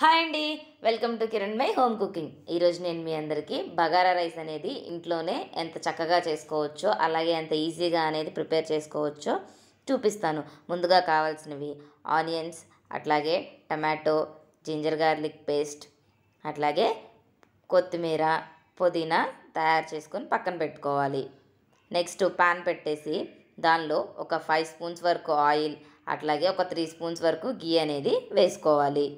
hi అండి welcome to Kiran my home cooking ఈరోజు నేను మీ అందరికీ బగారా రైస్ అనేది ఇంట్లోనే ఎంత చక్కగా చేసుకోవచ్చో అలాగే ఎంత ఈజీగా అనేది ప్రిపేర్ చేసుకోవచ్చో చూపిస్తాను ముందుగా కావాల్సినవి ఆనియన్స్ అట్లాగే టమాటో జింజర్ గార్లిక్ పేస్ట్ అట్లాగే కొత్తిమీర పుదీనా తయారు చేసుకొని పక్కన పెట్టుకోవాలి నెక్స్ట్ పాన్ పెట్టేసి దానిలో ఒక ఫైవ్ స్పూన్స్ వరకు ఆయిల్ అట్లాగే ఒక త్రీ స్పూన్స్ వరకు గీ అనేది వేసుకోవాలి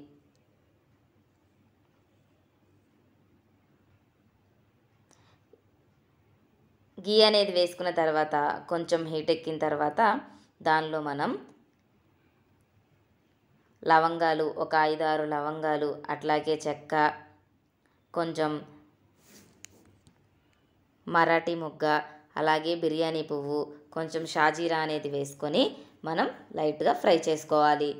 గీ అనేది వేసుకున్న తర్వాత కొంచెం హీట్ ఎక్కిన తర్వాత దానిలో మనం లవంగాలు ఒక ఐదారు లవంగాలు అట్లాగే చెక్క కొంచెం మరాఠీ ముగ్గ అలాగే బిర్యానీ పువ్వు కొంచెం షాజీరా అనేది వేసుకొని మనం లైట్గా ఫ్రై చేసుకోవాలి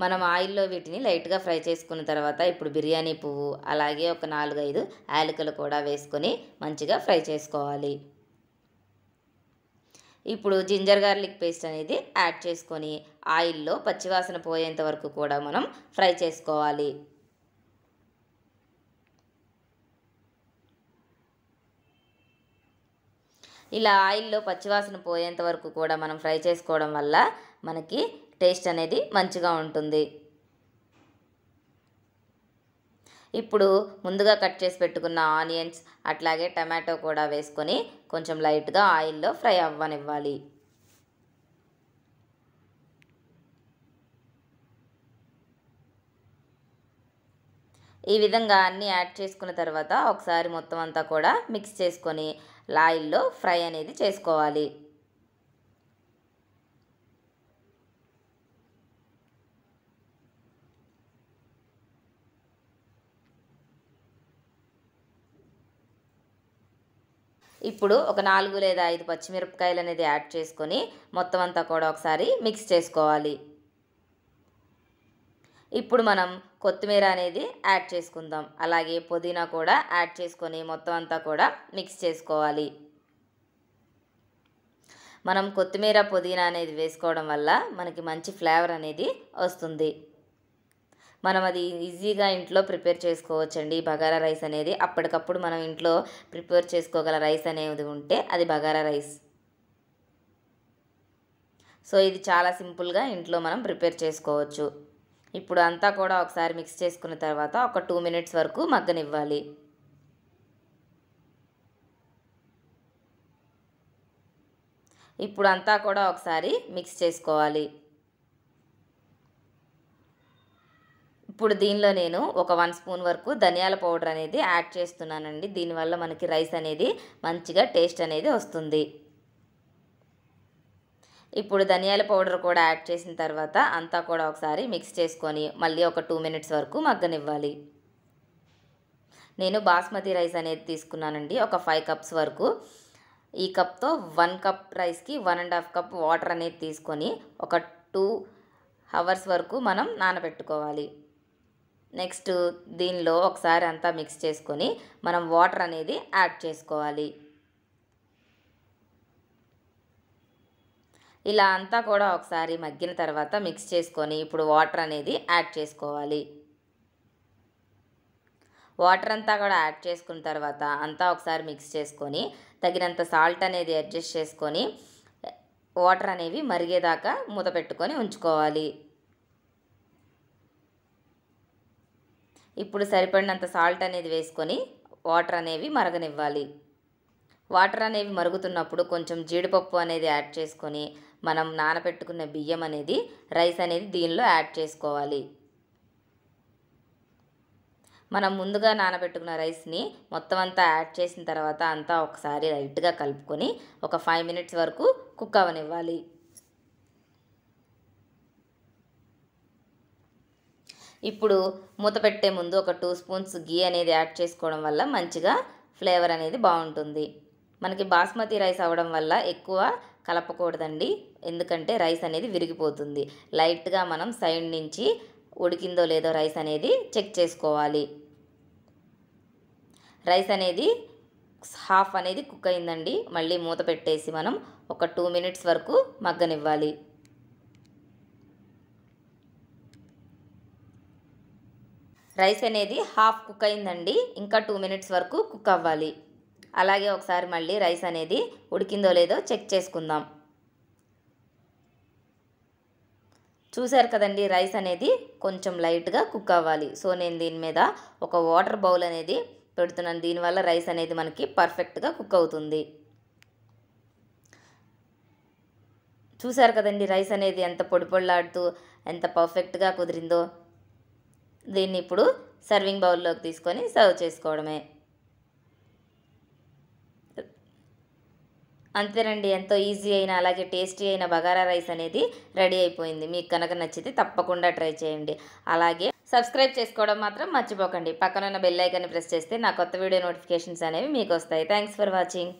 మనం ఆయిల్లో వీటిని లైట్గా ఫ్రై చేసుకున్న తర్వాత ఇప్పుడు బిర్యానీ పువ్వు అలాగే ఒక నాలుగైదు యాలకులు కూడా వేసుకొని మంచిగా ఫ్రై చేసుకోవాలి ఇప్పుడు జింజర్ గార్లిక్ పేస్ట్ అనేది యాడ్ చేసుకొని ఆయిల్లో పచ్చివాసన పోయేంత వరకు కూడా మనం ఫ్రై చేసుకోవాలి ఇలా ఆయిల్లో పచ్చివాసన పోయేంత వరకు కూడా మనం ఫ్రై చేసుకోవడం వల్ల మనకి టేస్ట్ అనేది మంచిగా ఉంటుంది ఇప్పుడు ముందుగా కట్ చేసి పెట్టుకున్న ఆనియన్స్ అట్లాగే టమాటో కూడా వేసుకొని కొంచెం లైట్గా ఆయిల్లో ఫ్రై అవ్వనివ్వాలి ఈ విధంగా అన్నీ యాడ్ చేసుకున్న తర్వాత ఒకసారి మొత్తం అంతా కూడా మిక్స్ చేసుకొని లాయిల్లో ఫ్రై అనేది చేసుకోవాలి ఇప్పుడు ఒక నాలుగు లేదా ఐదు పచ్చిమిరపకాయలు అనేది యాడ్ చేసుకొని మొత్తం అంతా కూడా ఒకసారి మిక్స్ చేసుకోవాలి ఇప్పుడు మనం కొత్తిమీర అనేది యాడ్ చేసుకుందాం అలాగే పుదీనా కూడా యాడ్ చేసుకొని మొత్తం అంతా కూడా మిక్స్ చేసుకోవాలి మనం కొత్తిమీర పుదీనా అనేది వేసుకోవడం వల్ల మనకి మంచి ఫ్లేవర్ అనేది వస్తుంది మనం అది ఈజీగా ఇంట్లో ప్రిపేర్ చేసుకోవచ్చండి బగారా రైస్ అనేది అప్పటికప్పుడు మనం ఇంట్లో ప్రిపేర్ చేసుకోగల రైస్ అనేది ఉంటే అది బగారా రైస్ సో ఇది చాలా సింపుల్గా ఇంట్లో మనం ప్రిపేర్ చేసుకోవచ్చు ఇప్పుడు అంతా కూడా ఒకసారి మిక్స్ చేసుకున్న తర్వాత ఒక టూ మినిట్స్ వరకు మగ్గనివ్వాలి ఇప్పుడు అంతా కూడా ఒకసారి మిక్స్ చేసుకోవాలి ఇప్పుడు దీనిలో నేను ఒక వన్ స్పూన్ వరకు ధనియాల పౌడర్ అనేది యాడ్ చేస్తున్నానండి దీనివల్ల మనకి రైస్ అనేది మంచిగా టేస్ట్ అనేది వస్తుంది ఇప్పుడు ధనియాల పౌడర్ కూడా యాడ్ చేసిన తర్వాత అంతా కూడా ఒకసారి మిక్స్ చేసుకొని మళ్ళీ ఒక టూ మినిట్స్ వరకు మగ్గనివ్వాలి నేను బాస్మతి రైస్ అనేది తీసుకున్నానండి ఒక ఫైవ్ కప్స్ వరకు ఈ కప్తో వన్ కప్ రైస్కి one and half cup water అనేది తీసుకొని ఒక టూ అవర్స్ వరకు మనం నానబెట్టుకోవాలి నెక్స్ట్ దీనిలో ఒకసారి అంతా మిక్స్ చేసుకొని మనం వాటర్ అనేది యాడ్ చేసుకోవాలి ఇలా అంతా కూడా ఒకసారి మగ్గిన తర్వాత మిక్స్ చేసుకొని ఇప్పుడు వాటర్ అనేది యాడ్ చేసుకోవాలి వాటర్ అంతా కూడా యాడ్ చేసుకున్న తర్వాత అంతా ఒకసారి మిక్స్ చేసుకొని తగినంత సాల్ట్ అనేది అడ్జస్ట్ చేసుకొని వాటర్ అనేవి మరిగేదాకా మూత పెట్టుకొని ఉంచుకోవాలి ఇప్పుడు సరిపడినంత సాల్ట్ అనేది వేసుకొని వాటర్ అనేవి మరగనివ్వాలి వాటర్ అనేవి మరుగుతున్నప్పుడు కొంచెం జీడిపప్పు అనేది యాడ్ చేసుకొని మనం నానబెట్టుకున్న బియ్యం అనేది రైస్ అనేది దీనిలో యాడ్ చేసుకోవాలి మనం ముందుగా నానబెట్టుకున్న రైస్ని మొత్తం అంతా యాడ్ చేసిన తర్వాత అంతా ఒకసారి లైట్గా కలుపుకొని ఒక ఫైవ్ మినిట్స్ వరకు కుక్ అవనివ్వాలి ఇప్పుడు మూత పెట్టే ముందు ఒక టూ స్పూన్స్ గీ అనేది యాడ్ చేసుకోవడం వల్ల మంచిగా ఫ్లేవర్ అనేది బాగుంటుంది మనకి బాస్మతి రైస్ అవ్వడం వల్ల ఎక్కువ కలపకూడదండి ఎందుకంటే రైస్ అనేది విరిగిపోతుంది లైట్గా మనం సైడ్ నుంచి ఉడికిందో లేదో రైస్ అనేది చెక్ చేసుకోవాలి రైస్ అనేది హాఫ్ అనేది కుక్ అయిందండి మళ్ళీ మూత పెట్టేసి మనం ఒక టూ మినిట్స్ వరకు మగ్గనివ్వాలి రైస్ అనేది హాఫ్ కుక్ అయిందండి ఇంకా టూ మినిట్స్ వరకు కుక్ అవ్వాలి అలాగే ఒకసారి మళ్ళీ రైస్ అనేది ఉడికిందో లేదో చెక్ చేసుకుందాం చూశారు కదండి రైస్ అనేది కొంచెం లైట్గా కుక్ అవ్వాలి సో నేను దీని మీద ఒక వాటర్ బౌల్ అనేది పెడుతున్నాను దీనివల్ల రైస్ అనేది మనకి పర్ఫెక్ట్గా కుక్ అవుతుంది చూశారు కదండి రైస్ అనేది ఎంత పొడిపొళ్ళాడుతూ ఎంత పర్ఫెక్ట్గా కుదిరిందో దీన్ని ఇప్పుడు సర్వింగ్ బౌల్లోకి తీసుకొని సర్వ్ చేసుకోవడమే అంతేనండి ఎంతో ఈజీ అయిన అలాగే టేస్టీ అయిన బగారా రైస్ అనేది రెడీ అయిపోయింది మీకు కనుక నచ్చితే తప్పకుండా ట్రై చేయండి అలాగే సబ్స్క్రైబ్ చేసుకోవడం మాత్రం మర్చిపోకండి పక్కనున్న బెల్ ప్రెస్ చేస్తే నా కొత్త వీడియో నోటిఫికేషన్స్ అనేవి మీకు వస్తాయి థ్యాంక్స్ ఫర్ వాచింగ్